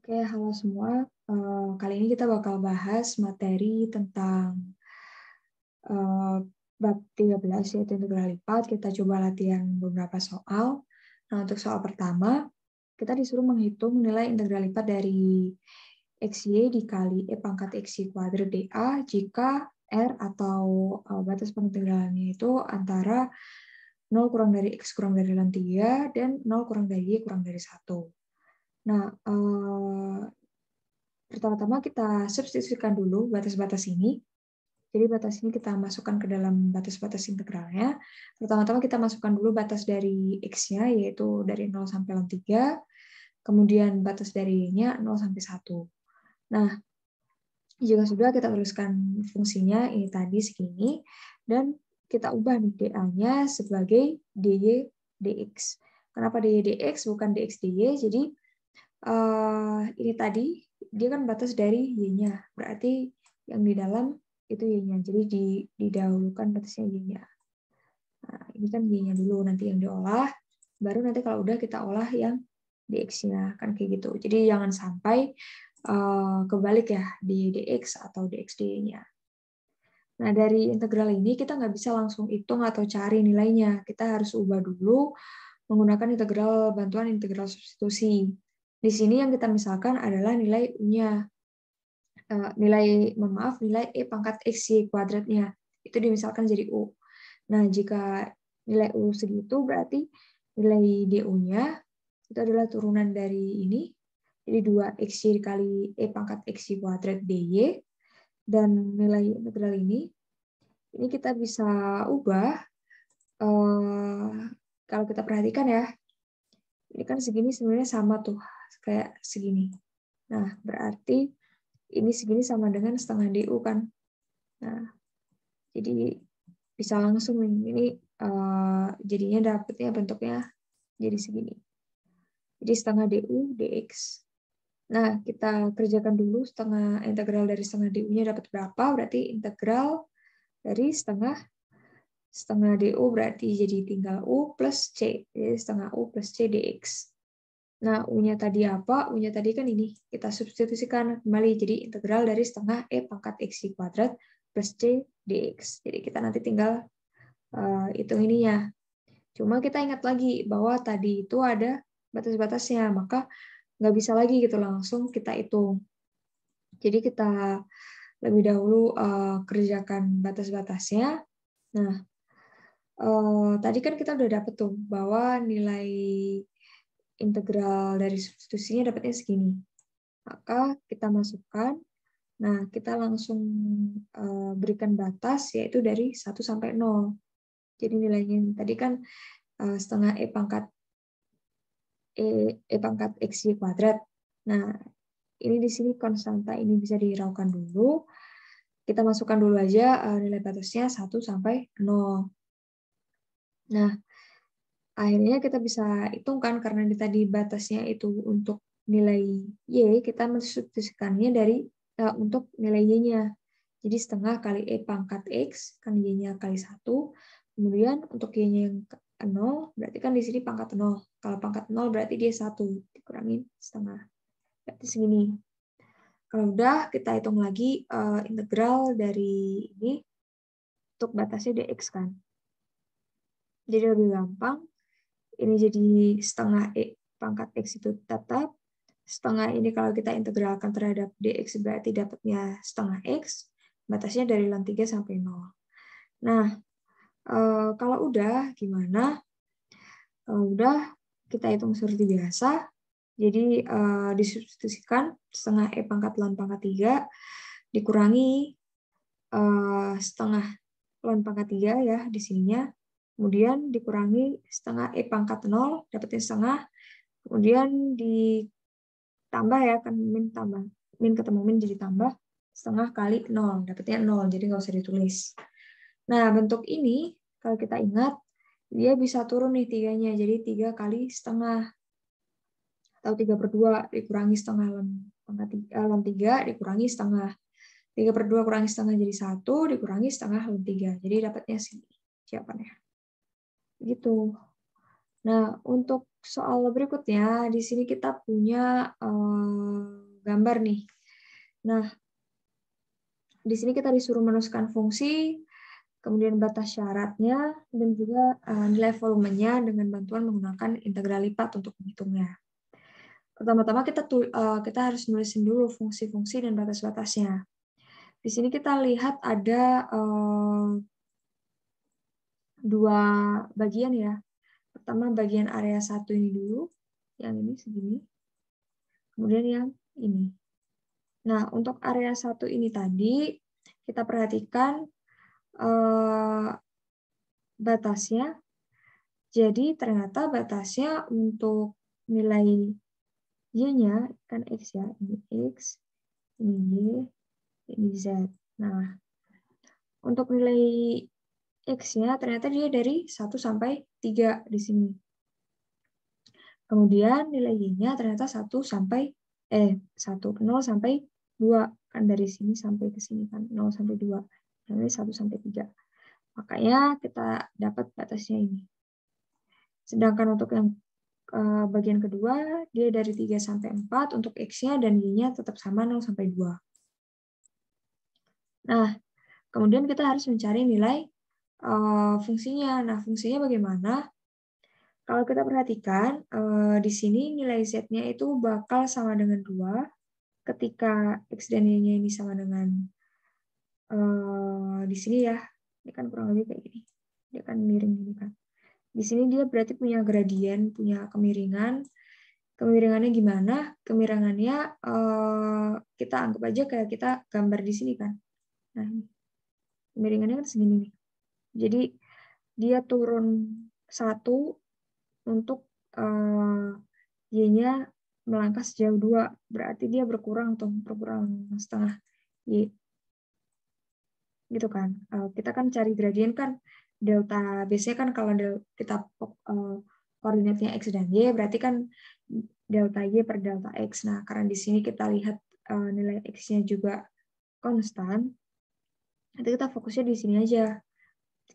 Oke, halo semua. Uh, kali ini kita bakal bahas materi tentang uh, bab 13 yaitu integral lipat. Kita coba latihan beberapa soal. Nah, untuk soal pertama, kita disuruh menghitung nilai integral lipat dari xy dikali e pangkat x kuadrat dA jika R atau uh, batas pengintegralannya itu antara 0 kurang dari X kurang dari 3 dan 0 kurang dari Y kurang dari 1. Nah, eh, pertama-tama kita substitusikan dulu batas-batas ini. Jadi batas ini kita masukkan ke dalam batas-batas integralnya. Pertama-tama kita masukkan dulu batas dari x-nya, yaitu dari 0 sampai ln 3. Kemudian batas dari y-nya 0 sampai 1. Nah, jika sudah kita tuliskan fungsinya ini tadi segini. Dan kita ubah nih DA-nya sebagai dy dx. Kenapa dy dx bukan dx dy? Jadi Eh, ini tadi dia kan batas dari y-nya. Berarti yang di dalam itu y-nya. Jadi di, didahulukan batasnya y-nya. Nah, ini kan y-nya dulu nanti yang diolah, baru nanti kalau udah kita olah yang dx-nya kan kayak gitu. Jadi jangan sampai uh, kebalik ya di dx atau y nya Nah dari integral ini kita nggak bisa langsung hitung atau cari nilainya. Kita harus ubah dulu menggunakan integral bantuan integral substitusi. Di sini yang kita misalkan adalah nilai U-nya. Eh, nilai, mohon maaf, nilai E pangkat X, Y kuadratnya. Itu dimisalkan jadi U. Nah, jika nilai U segitu, berarti nilai DU-nya itu adalah turunan dari ini. Jadi 2 y kali E pangkat x y kuadrat DY. Dan nilai integral ini, ini kita bisa ubah eh, kalau kita perhatikan ya, ini kan segini sebenarnya sama tuh kayak segini. Nah, berarti ini segini sama dengan setengah DU kan. Nah, jadi bisa langsung ini uh, jadinya dapatnya bentuknya jadi segini. Jadi setengah DU DX. Nah, kita kerjakan dulu setengah integral dari setengah DU-nya dapat berapa? Berarti integral dari setengah setengah DU berarti jadi tinggal U plus C. Jadi setengah U plus C DX. Nah, U-nya tadi apa? U-nya tadi kan ini. Kita substitusikan kembali. Jadi integral dari setengah E pangkat x kuadrat plus C dx. Jadi kita nanti tinggal uh, eh, hitung ininya. Cuma kita ingat lagi bahwa tadi itu ada batas-batasnya. Maka nggak bisa lagi gitu langsung kita hitung. Jadi kita lebih dahulu uh, kerjakan batas-batasnya. Nah, uh, tadi kan kita udah dapet tuh bahwa nilai integral dari substitusinya dapatnya segini. Maka kita masukkan. Nah, kita langsung eh, berikan batas, yaitu dari 1 sampai 0. Jadi nilainya tadi kan eh, setengah E pangkat E, e pangkat y kuadrat. Nah, ini di sini konstanta ini bisa dihiraukan dulu. Kita masukkan dulu aja eh, nilai batasnya 1 sampai 0. Nah, akhirnya kita bisa hitungkan karena di tadi batasnya itu untuk nilai Y, kita mensubstitusikannya dari uh, untuk nilai Y-nya. Jadi setengah kali E pangkat X, kan Y-nya kali satu Kemudian untuk Y-nya yang 0, berarti kan di sini pangkat 0. Kalau pangkat 0 berarti dia satu dikurangin setengah. Berarti segini. Kalau udah, kita hitung lagi uh, integral dari ini untuk batasnya dx kan. Jadi lebih gampang ini jadi setengah E pangkat X itu tetap. Setengah ini kalau kita integralkan terhadap DX berarti dapatnya setengah X, batasnya dari ln 3 sampai 0. Nah, eh, kalau udah gimana? Kalau eh, udah, kita hitung seperti biasa. Jadi eh, disubstitusikan setengah E pangkat ln pangkat 3 dikurangi setengah lon pangkat 3 ya di sininya kemudian dikurangi setengah E pangkat 0, dapetin setengah, kemudian ditambah ya, kan min tambah, min ketemu min jadi tambah, setengah kali 0, dapetnya 0, jadi nggak usah ditulis. Nah, bentuk ini, kalau kita ingat, dia bisa turun nih tiganya, jadi tiga kali setengah, atau tiga per dua dikurangi setengah ln, pangkat eh, tiga dikurangi setengah. tiga per dua kurangi setengah jadi satu dikurangi setengah ln tiga, Jadi dapatnya sini jawabannya gitu. Nah, untuk soal berikutnya, di sini kita punya eh, gambar nih. Nah, di sini kita disuruh menuliskan fungsi, kemudian batas syaratnya, dan juga eh, nilai volumenya dengan bantuan menggunakan integral lipat untuk menghitungnya. Pertama-tama kita eh, kita harus nulisin dulu fungsi-fungsi dan batas-batasnya. Di sini kita lihat ada eh, dua bagian ya. Pertama bagian area satu ini dulu, yang ini segini. Kemudian yang ini. Nah, untuk area satu ini tadi, kita perhatikan eh, batasnya. Jadi, ternyata batasnya untuk nilai Y-nya, kan X ya, ini X, ini Y, ini Z. Nah, untuk nilai X-nya ternyata dia dari 1 sampai 3 di sini. Kemudian nilai Y-nya ternyata 1 sampai eh 1 0 sampai 2 kan dari sini sampai ke sini kan 0 sampai 2. Jadi 1 sampai 3. Makanya kita dapat batasnya ini. Sedangkan untuk yang eh, bagian kedua dia dari 3 sampai 4 untuk X-nya dan Y-nya tetap sama 0 sampai 2. Nah, kemudian kita harus mencari nilai Eh, fungsinya. Nah, fungsinya bagaimana? Kalau kita perhatikan, eh, di sini nilai Z-nya itu bakal sama dengan 2 ketika X dan Y-nya ini sama dengan eh, di sini ya. Ini kan kurang lebih kayak gini. Dia kan miring gini kan. Di sini dia berarti punya gradien, punya kemiringan. Kemiringannya gimana? Kemiringannya kita anggap aja kayak kita gambar di sini kan. Nah, kemiringannya kan segini nih. Jadi dia turun satu untuk uh, y-nya melangkah sejauh dua, berarti dia berkurang tuh berkurang setengah y. Gitu kan. Uh, kita kan cari gradien kan delta biasanya kan kalau del, kita uh, koordinatnya x dan y berarti kan delta y per delta x. Nah, karena di sini kita lihat uh, nilai x-nya juga konstan, nanti kita fokusnya di sini aja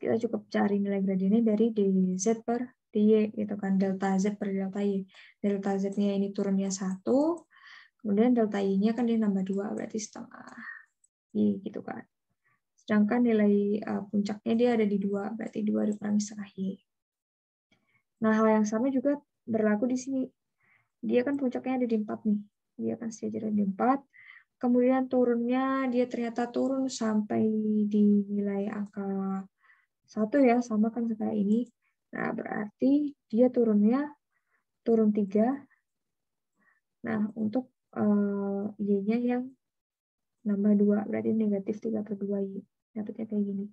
kita cukup cari nilai gradiennya dari dz per dy gitu kan delta z per delta y delta z-nya ini turunnya satu kemudian delta y-nya kan dia nambah dua berarti setengah y gitu kan sedangkan nilai uh, puncaknya dia ada di dua berarti dua dikurangi setengah y nah hal yang sama juga berlaku di sini dia kan puncaknya ada di empat nih dia kan sejajar di empat kemudian turunnya dia ternyata turun sampai di nilai angka satu ya sama kan kayak ini nah berarti dia turunnya turun tiga nah untuk uh, y-nya yang nambah dua berarti negatif tiga per dua y dapatnya kayak gini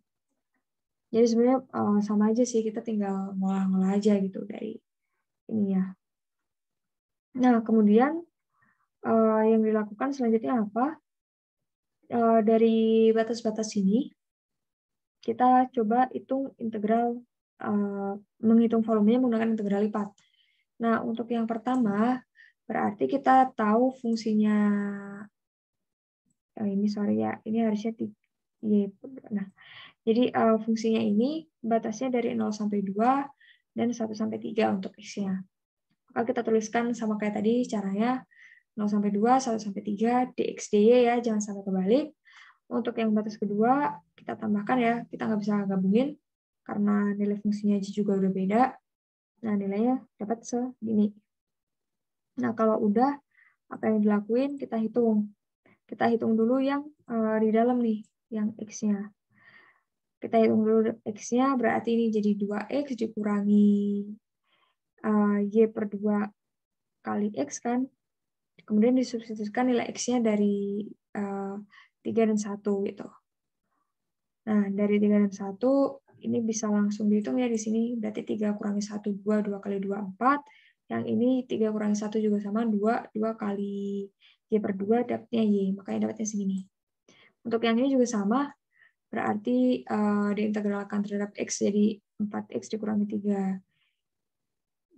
jadi sebenarnya uh, sama aja sih kita tinggal ngolah-ngolah aja gitu dari ini ya nah kemudian uh, yang dilakukan selanjutnya apa uh, dari batas-batas ini kita coba hitung integral uh, menghitung volumenya menggunakan integral lipat. Nah, untuk yang pertama berarti kita tahu fungsinya oh, ini sorry ya, ini harusnya y. Iya, nah, jadi uh, fungsinya ini batasnya dari 0 sampai 2 dan 1 sampai 3 untuk x-nya. Maka kita tuliskan sama kayak tadi caranya 0 sampai 2, 1 sampai 3 dx dy ya, jangan sampai kebalik. Untuk yang batas kedua kita tambahkan ya, kita nggak bisa gabungin karena nilai fungsinya juga udah beda. Nah, nilainya dapat segini. Nah, kalau udah, apa yang dilakuin kita hitung. Kita hitung dulu yang uh, di dalam nih, yang X-nya. Kita hitung dulu X-nya, berarti ini jadi 2X dikurangi uh, Y per 2 kali X kan. Kemudian disubstitusikan nilai X-nya dari uh, eh, 3 dan 1 gitu. Nah, dari 3 dan 1, ini bisa langsung dihitung ya di sini. Berarti 3 kurangi 1, 2. 2 kali 2, 4. Yang ini 3 kurangi 1 juga sama, 2. 2 kali Y per 2 dapatnya Y. Makanya dapatnya segini. Untuk yang ini juga sama. Berarti uh, diintegralkan terhadap X jadi 4X dikurangi 3.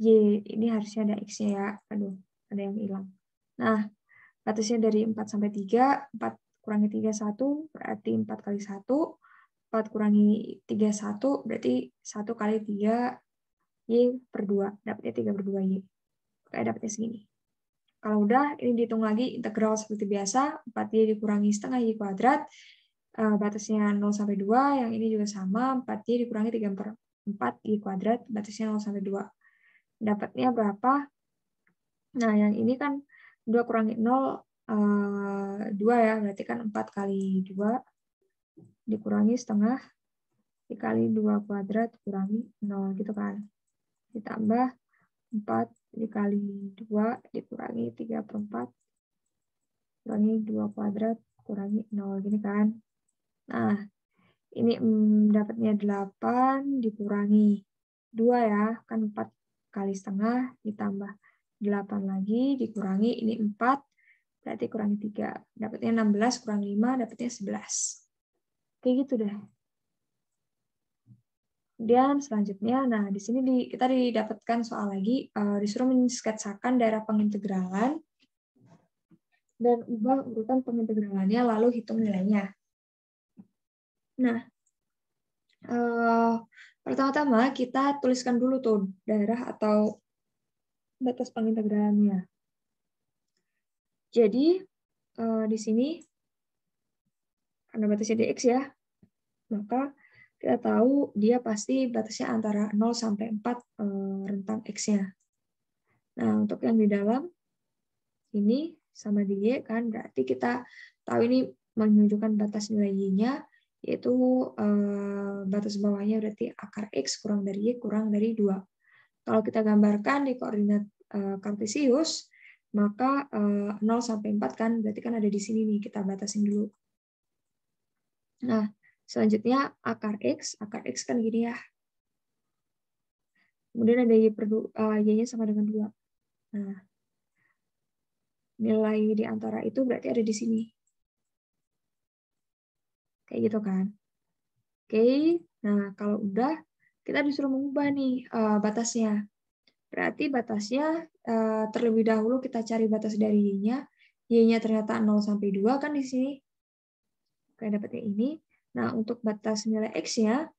Y ini harusnya ada X-nya ya. Aduh, ada yang hilang. Nah, batasnya dari 4 sampai 3. 4 kurangi 3, 1. Berarti 4 kali 1 4 kurangi 3, 1, berarti 1 kali 3 Y per 2. Dapatnya 3 per 2 Y. Oke, dapatnya segini. Kalau udah, ini dihitung lagi integral seperti biasa. 4Y dikurangi setengah Y kuadrat. Eh, batasnya 0 sampai 2. Yang ini juga sama. 4Y dikurangi 3 per 4 Y kuadrat. Batasnya 0 sampai 2. Dapatnya berapa? Nah, yang ini kan 2 kurangi 0, 2 eh, ya. Berarti kan 4 kali 2 dikurangi setengah dikali 2 kuadrat kurangi 0 gitu kan. Ditambah 4 dikali 2 dikurangi 3 per 4 kurangi 2 kuadrat kurangi 0 gini kan. Nah, ini mm, dapatnya 8 dikurangi 2 ya, kan 4 kali setengah ditambah 8 lagi dikurangi ini 4 berarti kurangi 3. Dapatnya 16 kurang 5 dapatnya 11 kayak gitu deh kemudian selanjutnya nah di sini di, kita didapatkan soal lagi uh, disuruh mensketsakan daerah pengintegralan dan ubah urutan pengintegralannya lalu hitung nilainya nah uh, pertama-tama kita tuliskan dulu tuh daerah atau batas pengintegralannya jadi uh, di sini karena batasnya dx ya, maka kita tahu dia pasti batasnya antara 0 sampai 4 eh, rentang x-nya. Nah, untuk yang di dalam ini sama di y kan berarti kita tahu ini menunjukkan batas nilai y-nya yaitu eh, batas bawahnya berarti akar x kurang dari y kurang dari 2. Kalau kita gambarkan di koordinat eh, kartesius maka 0 sampai 4 kan berarti kan ada di sini nih kita batasin dulu. Nah, selanjutnya akar X. Akar X kan gini ya. Kemudian ada Y, per, uh, eh, y nya sama dengan 2. Nah, nilai di antara itu berarti ada di sini. Kayak gitu kan. Oke, okay. nah kalau udah, kita disuruh mengubah nih uh, batasnya. Berarti batasnya uh, terlebih dahulu kita cari batas dari Y-nya. Y-nya ternyata 0 sampai 2 kan di sini kayak dapatnya ini. Nah, untuk batas nilai x ya,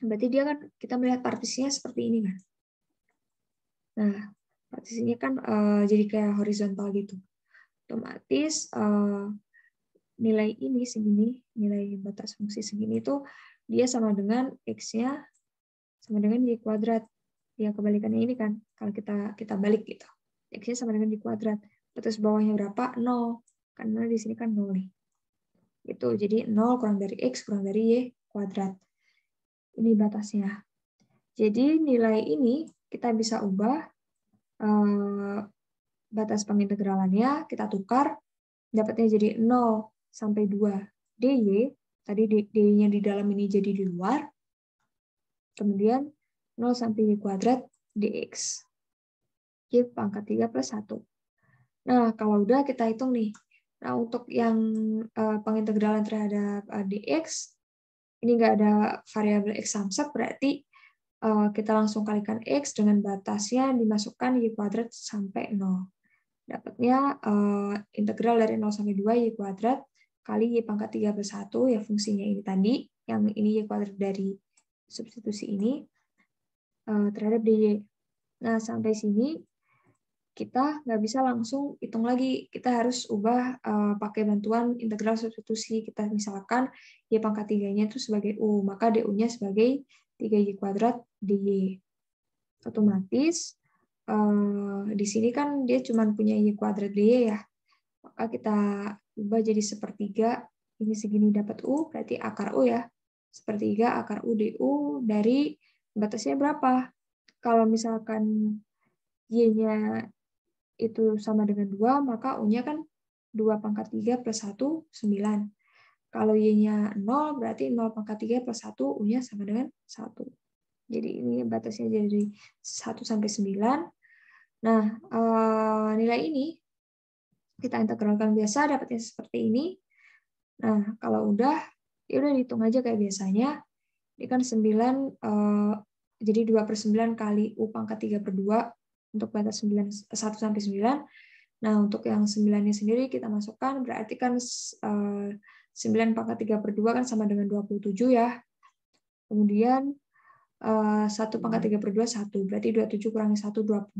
berarti dia kan, kita melihat partisinya seperti ini kan. Nah, partisinya kan uh, jadi kayak horizontal gitu. Otomatis uh, nilai ini segini, nilai batas fungsi segini itu dia sama dengan x-nya sama dengan y kuadrat. Ya kebalikannya ini kan, kalau kita kita balik gitu. X-nya sama dengan y kuadrat. Batas bawahnya berapa? 0. Karena di sini kan nol nih itu Jadi 0 kurang dari X kurang dari Y kuadrat. Ini batasnya. Jadi nilai ini kita bisa ubah eh, batas pengintegralannya, kita tukar, dapatnya jadi 0 sampai 2 dy, tadi dy-nya di dalam ini jadi di luar, kemudian 0 sampai y kuadrat dx. Y pangkat 3 plus 1. Nah, kalau udah kita hitung nih, Nah, untuk yang uh, pengintegralan terhadap uh, eh, dx, ini nggak ada variabel x samsat, berarti uh, kita langsung kalikan x dengan batasnya dimasukkan y kuadrat sampai 0. Dapatnya uh, integral dari 0 sampai 2 y kuadrat kali y pangkat 3 plus 1, ya fungsinya ini tadi, yang ini y kuadrat dari substitusi ini uh, terhadap dy. Nah, sampai sini kita nggak bisa langsung hitung lagi. Kita harus ubah uh, pakai bantuan integral substitusi. Kita misalkan Y pangkat 3-nya itu sebagai U, maka DU-nya sebagai 3Y kuadrat DY. Otomatis uh, di sini kan dia cuma punya Y kuadrat DY ya. Maka kita ubah jadi sepertiga, ini segini dapat U, berarti akar U ya. Sepertiga akar U DU dari batasnya berapa? Kalau misalkan Y-nya itu sama dengan 2, maka U-nya kan 2 pangkat 3 plus 1, 9. Kalau Y-nya 0, berarti 0 pangkat 3 plus 1, U-nya sama dengan 1. Jadi ini batasnya jadi 1 sampai 9. Nah, eh, nilai ini kita integralkan biasa, dapatnya seperti ini. Nah, kalau udah, ya udah dihitung aja kayak biasanya. Ini kan 9, eh, jadi 2 per 9 kali U pangkat 3 per 2, untuk batas 9, 1 sampai 9. Nah, untuk yang 9-nya sendiri kita masukkan, berarti kan 9 eh, pangkat 3 per 2 kan sama dengan 27 ya. Kemudian 1 eh, pangkat 3 per 2, 1. Berarti 27 kurangi 1, 26.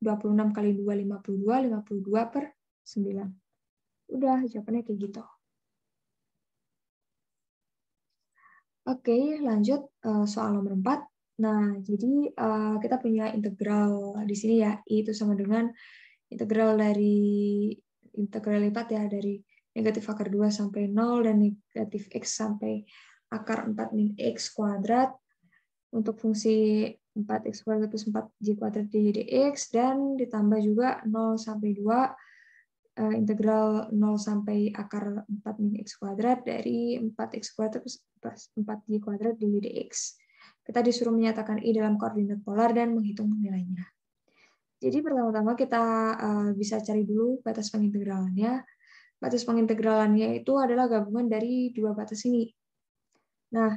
26 kali 2, 52. 52 per 9. Udah, jawabannya kayak gitu. Oke, lanjut eh, soal nomor 4. Nah, jadi uh, kita punya integral di sini ya, I itu sama dengan integral dari integral lipat ya, dari negatif akar 2 sampai 0 dan negatif X sampai akar 4 min X kuadrat untuk fungsi 4X kuadrat plus 4J kuadrat di dx, dan ditambah juga 0 sampai 2 uh, eh, integral 0 sampai akar 4 min X kuadrat dari 4X kuadrat plus 4J kuadrat di dx. Kita disuruh menyatakan I dalam koordinat polar dan menghitung nilainya. Jadi pertama-tama kita eh, bisa cari dulu batas pengintegralannya. Batas pengintegralannya itu adalah gabungan dari dua batas ini. Nah,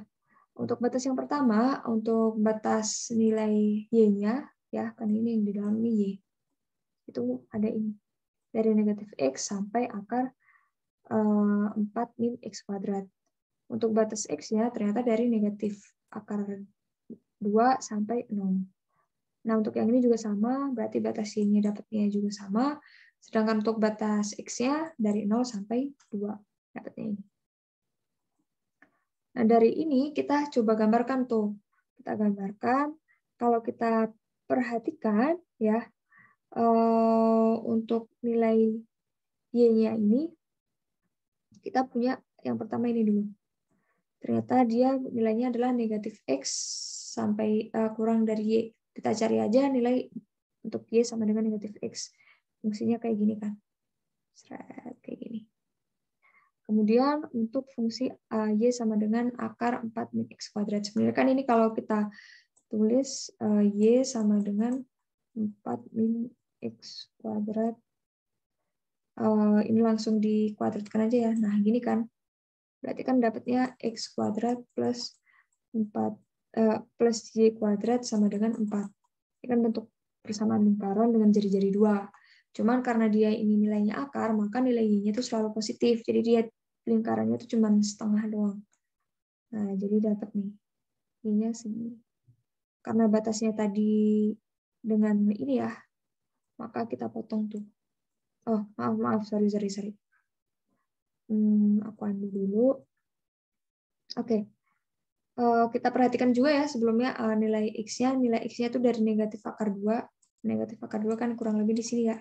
untuk batas yang pertama, untuk batas nilai Y-nya, ya kan ini yang di dalam ini Y. Itu ada ini. Dari negatif X sampai akar 4 eh, min X kuadrat. Untuk batas X-nya ternyata dari negatif akar 2 sampai 0. Nah, untuk yang ini juga sama, berarti batas y dapatnya juga sama. Sedangkan untuk batas X-nya dari 0 sampai 2 dapatnya ini. Nah, dari ini kita coba gambarkan tuh. Kita gambarkan, kalau kita perhatikan ya, uh, untuk nilai Y-nya ini, kita punya yang pertama ini dulu. Ternyata dia nilainya adalah negatif X sampai uh, kurang dari Y. Kita cari aja nilai untuk Y sama dengan negatif X. Fungsinya kayak gini kan. Seret, kayak gini. Kemudian untuk fungsi uh, Y sama dengan akar 4 min X kuadrat. Sebenarnya kan ini kalau kita tulis uh, Y sama dengan 4 min X kuadrat. Uh, ini langsung dikuadratkan aja ya. Nah, gini kan. Berarti kan dapatnya X kuadrat plus 4 Eh, plus y kuadrat sama dengan 4. Ini kan bentuk persamaan lingkaran dengan jari-jari dua. Cuman karena dia ini nilainya akar, maka nilai y itu selalu positif. Jadi dia lingkarannya itu cuma setengah doang. Nah, jadi dapat nih. Y-nya segini. Karena batasnya tadi dengan ini ya, maka kita potong tuh. Oh, maaf, maaf, sorry, sorry, sorry. Hmm, aku ambil dulu. Oke, okay. Eh, kita perhatikan juga ya sebelumnya eh, nilai X-nya. Nilai X-nya itu dari negatif akar 2. Negatif akar 2 kan kurang lebih di sini ya.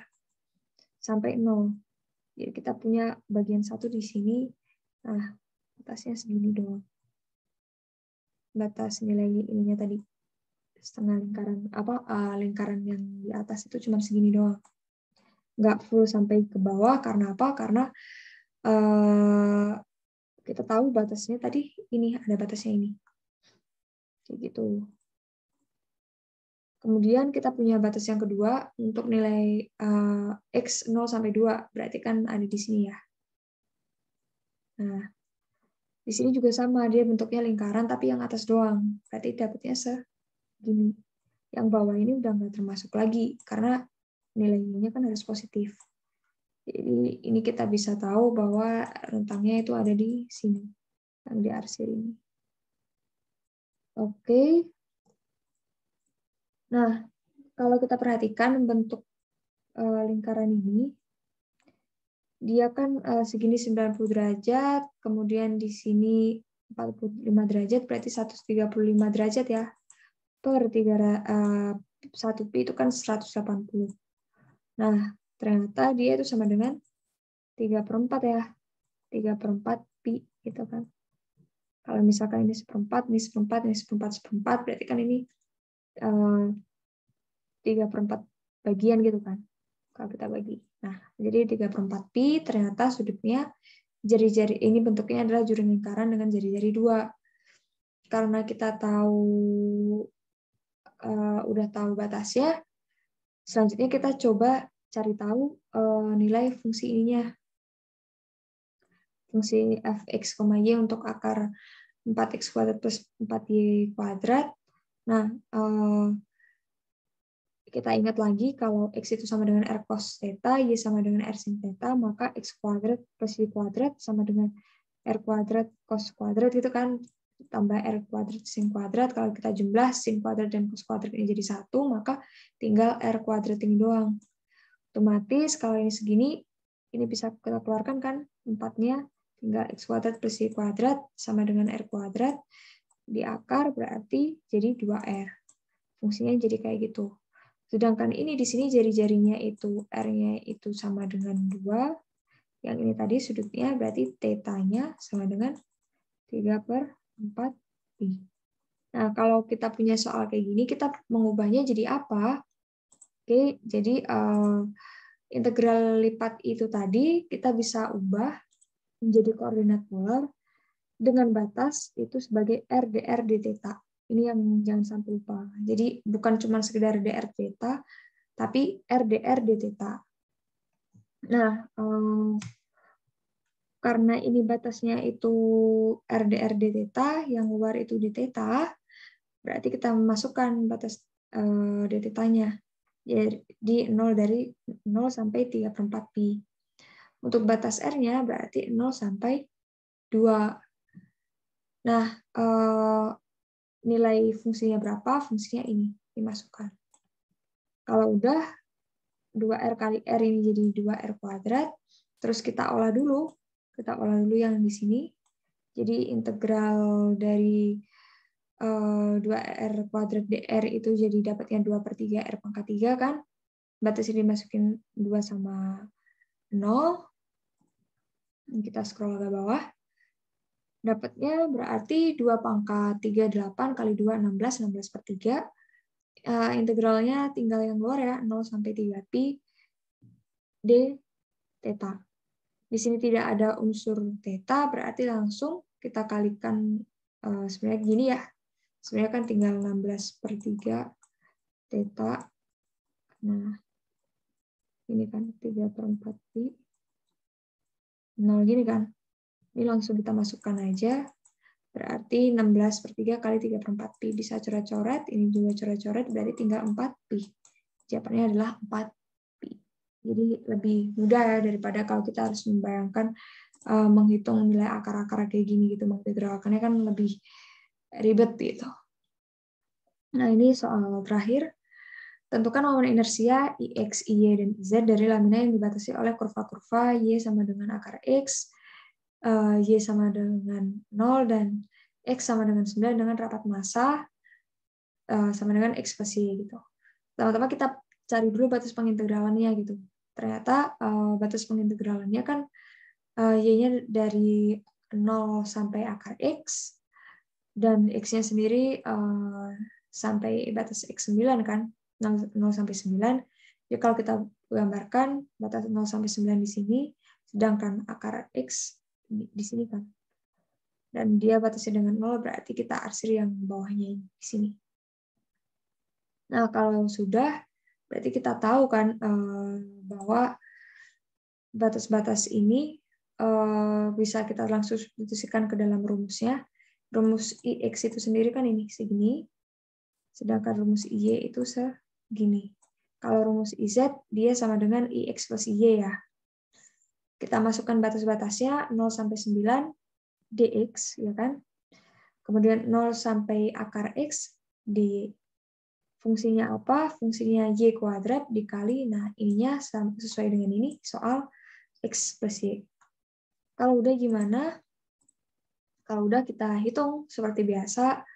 Sampai 0. Jadi kita punya bagian satu di sini. Nah, batasnya segini doang. Batas nilai ininya tadi. Setengah lingkaran. apa eh, Lingkaran yang di atas itu cuma segini doang. Nggak full sampai ke bawah. Karena apa? Karena uh, kita tahu batasnya tadi ini ada batasnya ini Kayak gitu. Kemudian kita punya batas yang kedua untuk nilai uh, X 0 sampai 2, berarti kan ada di sini ya. Nah, di sini juga sama, dia bentuknya lingkaran tapi yang atas doang. Berarti dapatnya segini. Yang bawah ini udah nggak termasuk lagi karena nilainya kan harus positif. Jadi ini kita bisa tahu bahwa rentangnya itu ada di sini, yang di arsir ini. Oke. Nah, kalau kita perhatikan bentuk uh, lingkaran ini, dia kan uh, segini 90 derajat, kemudian di sini 45 derajat, berarti 135 derajat ya. Per 3, uh, 1P itu kan 180. Nah, ternyata dia itu sama dengan 3 per 4 ya. 3 per 4 Pi gitu kan. Kalau misalkan ini seperempat, ini seperempat, ini seperempat, seperempat, berarti kan ini eh, tiga uh, perempat bagian gitu kan. Kalau kita bagi. Nah, jadi tiga perempat pi ternyata sudutnya jari-jari ini bentuknya adalah juri lingkaran dengan jari-jari dua. Karena kita tahu uh, udah tahu batasnya, selanjutnya kita coba cari tahu uh, nilai fungsi ininya fungsi fx, y untuk akar 4x kuadrat plus 4y kuadrat. Nah, eh, kita ingat lagi kalau x itu sama dengan r cos theta, y sama dengan r sin theta, maka x kuadrat plus y kuadrat sama dengan r kuadrat cos kuadrat itu kan tambah r kuadrat sin kuadrat kalau kita jumlah sin kuadrat dan cos kuadrat ini jadi satu maka tinggal r kuadrat ini doang otomatis kalau ini segini ini bisa kita keluarkan kan empatnya Tinggal X kuadrat plus Y kuadrat sama dengan R kuadrat. Di akar berarti jadi 2R. Fungsinya jadi kayak gitu. Sedangkan ini di sini jari-jarinya itu R-nya itu sama dengan 2. Yang ini tadi sudutnya berarti tetanya sama dengan 3 per 4 pi. Nah, kalau kita punya soal kayak gini, kita mengubahnya jadi apa? Oke, jadi uh, integral lipat itu tadi kita bisa ubah menjadi koordinat polar dengan batas itu sebagai RDR d theta. Ini yang jangan sampai lupa. Jadi bukan cuma sekedar DR theta, tapi RDR d theta. Nah, eh, karena ini batasnya itu RDR d theta, yang luar itu d theta, berarti kita memasukkan batas eh, d theta-nya. Jadi ya, 0 dari 0 sampai 3 per 4 pi. Untuk batas R-nya berarti 0 sampai 2. Nah, eh, nilai fungsinya berapa? Fungsinya ini dimasukkan. Kalau udah 2R kali R ini jadi 2R kuadrat, terus kita olah dulu. Kita olah dulu yang di sini. Jadi integral dari 2R eh, kuadrat dr itu jadi dapatnya 2 per 3 R pangkat 3 kan. Batas ini dimasukin 2 sama 0. Kita scroll ke bawah. Dapatnya berarti 2 pangkat 38 kali 2, 16, 16 per 3. Uh, eh, integralnya tinggal yang luar ya, 0 sampai 3pi d theta. Di sini tidak ada unsur theta, berarti langsung kita kalikan uh, sebenarnya gini ya. Sebenarnya kan tinggal 16 per 3 theta. Nah, ini kan 3 per 4 pi 0 nah, gini kan. Ini langsung kita masukkan aja. Berarti 16 per 3 kali 3 per 4 Pi. Bisa coret-coret, ini juga coret-coret, berarti tinggal 4 Pi. Jawabannya adalah 4 Pi. Jadi lebih mudah ya daripada kalau kita harus membayangkan uh, menghitung nilai akar-akar kayak gini gitu. Menghitung kan lebih ribet gitu. Nah ini soal terakhir. Tentukan momen inersia Ix, Iy, dan Z dari lamina yang dibatasi oleh kurva-kurva Y sama dengan akar X, eh, Y sama dengan 0, dan X sama dengan 9 dengan rapat massa eh, sama dengan X plus Y. Gitu. Pertama-tama kita cari dulu batas pengintegralannya. gitu. Ternyata eh, batas pengintegralannya kan Y-nya dari 0 sampai akar X, dan X-nya sendiri sampai batas X9 kan. 0 sampai 9. Jadi kalau kita gambarkan batas 0 sampai 9 di sini, sedangkan akar X di sini kan. Dan dia batasnya dengan 0, berarti kita arsir yang bawahnya di sini. Nah, kalau sudah, berarti kita tahu kan eh, bahwa batas-batas ini eh, bisa kita langsung substitusikan ke dalam rumusnya. Rumus IX itu sendiri kan ini segini, sedangkan rumus Y itu se gini. Kalau rumus IZ, dia sama dengan IX plus IY ya. Kita masukkan batas-batasnya 0 sampai 9, DX, ya kan? Kemudian 0 sampai akar X, di Fungsinya apa? Fungsinya Y kuadrat dikali, nah ininya sesuai dengan ini, soal X plus Y. Kalau udah gimana? Kalau udah kita hitung seperti biasa,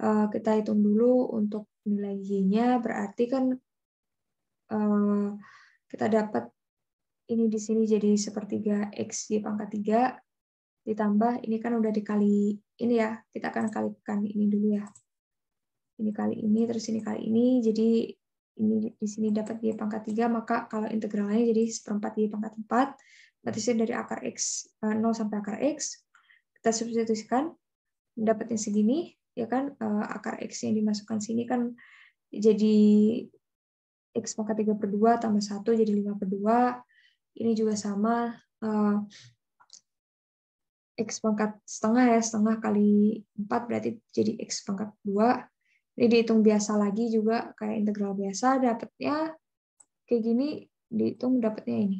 eh, kita hitung dulu untuk nilai Y-nya berarti kan eh, kita dapat ini di sini jadi sepertiga X Y pangkat 3 ditambah ini kan udah dikali ini ya, kita akan kalikan ini dulu ya. Ini kali ini, terus ini kali ini, jadi ini di sini dapat Y pangkat 3, maka kalau integralnya jadi seperempat Y pangkat 4, berarti dari akar X, 0 eh, sampai akar X, kita substitusikan, dapatnya segini, ya kan eh, akar x yang dimasukkan sini kan jadi x pangkat 3 per 2 tambah 1 jadi 5 per 2 ini juga sama eh, x pangkat setengah ya setengah kali 4 berarti jadi x pangkat 2 ini dihitung biasa lagi juga kayak integral biasa dapatnya kayak gini dihitung dapatnya ini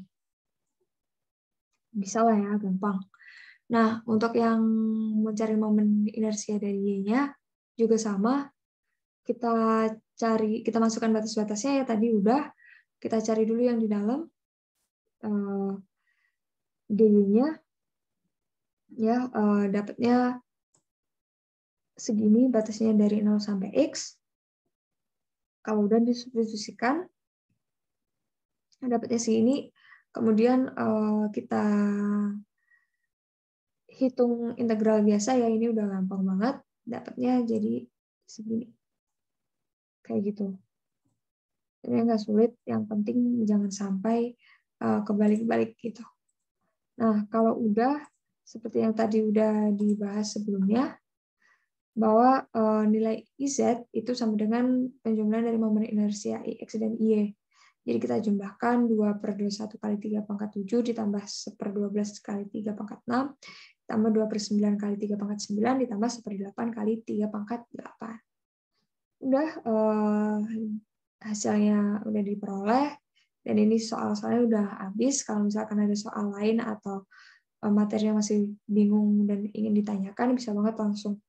bisa lah ya gampang Nah, untuk yang mencari momen inersia dari Y-nya juga sama. Kita cari, kita masukkan batas-batasnya ya tadi udah. Kita cari dulu yang di dalam uh, eh, D-nya. Ya, eh, dapatnya segini batasnya dari 0 sampai X. Kemudian disubstitusikan. Dapatnya segini. Kemudian eh, kita hitung integral biasa ya ini udah gampang banget dapatnya jadi segini kayak gitu ini nggak sulit yang penting jangan sampai uh, kebalik-balik gitu nah kalau udah seperti yang tadi udah dibahas sebelumnya bahwa uh, nilai IZ itu sama dengan penjumlahan dari momen inersia IX dan Y. Jadi kita jumlahkan 2 per 21 kali 3 pangkat 7 ditambah 1 per 12 kali 3 pangkat 6 tambah 2 per 9 kali 3 pangkat 9 ditambah 1 per 8 kali 3 pangkat 8. Udah eh, hasilnya udah diperoleh, dan ini soal-soalnya udah habis. Kalau misalkan ada soal lain atau eh, materi yang masih bingung dan ingin ditanyakan, bisa banget langsung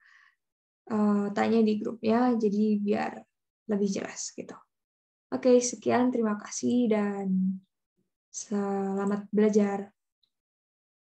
uh, tanya di grupnya, jadi biar lebih jelas gitu. Oke, sekian. Terima kasih dan selamat belajar.